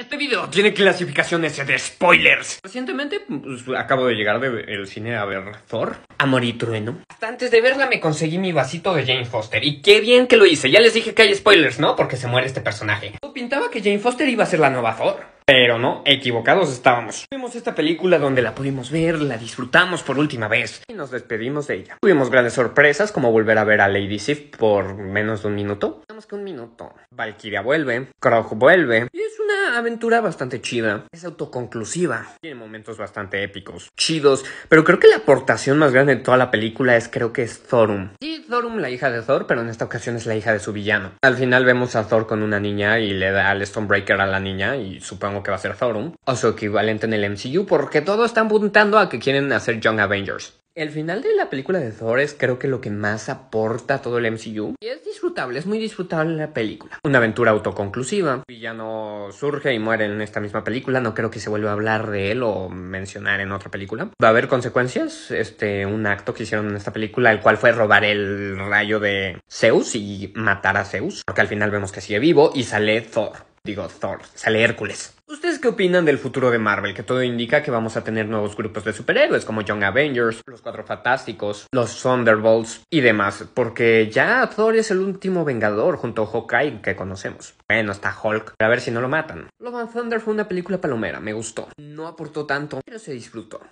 Este video tiene clasificaciones de spoilers. Recientemente pues, acabo de llegar del cine a ver Thor, Amor y Trueno. Hasta antes de verla me conseguí mi vasito de Jane Foster. Y qué bien que lo hice. Ya les dije que hay spoilers, ¿no? Porque se muere este personaje. Yo pintaba que Jane Foster iba a ser la nueva Thor. Pero no, equivocados estábamos. Vimos esta película donde la pudimos ver, la disfrutamos por última vez y nos despedimos de ella. Tuvimos grandes sorpresas como volver a ver a Lady Sif por menos de un minuto que un minuto. Valkyria vuelve, Krog vuelve, y es una aventura bastante chida. Es autoconclusiva, tiene momentos bastante épicos, chidos, pero creo que la aportación más grande de toda la película es creo que es Thorum. Sí, Thorum, la hija de Thor, pero en esta ocasión es la hija de su villano. Al final vemos a Thor con una niña y le da al Stonebreaker a la niña, y supongo que va a ser Thorum, o su equivalente en el MCU, porque todos están apuntando a que quieren hacer Young Avengers. El final de la película de Thor es creo que lo que más aporta a todo el MCU. Y es disfrutable, es muy disfrutable la película. Una aventura autoconclusiva. ya no surge y muere en esta misma película. No creo que se vuelva a hablar de él o mencionar en otra película. Va a haber consecuencias. Este, un acto que hicieron en esta película, el cual fue robar el rayo de Zeus y matar a Zeus. Porque al final vemos que sigue vivo y sale Thor. Digo, Thor. Sale Hércules. ¿Ustedes qué opinan del futuro de Marvel? Que todo indica que vamos a tener nuevos grupos de superhéroes como Young Avengers, los Cuatro Fantásticos, los Thunderbolts y demás, porque ya Thor es el último Vengador junto a Hawkeye que conocemos. Bueno, está Hulk, a ver si no lo matan. Love and Thunder fue una película palomera, me gustó. No aportó tanto, pero se disfrutó.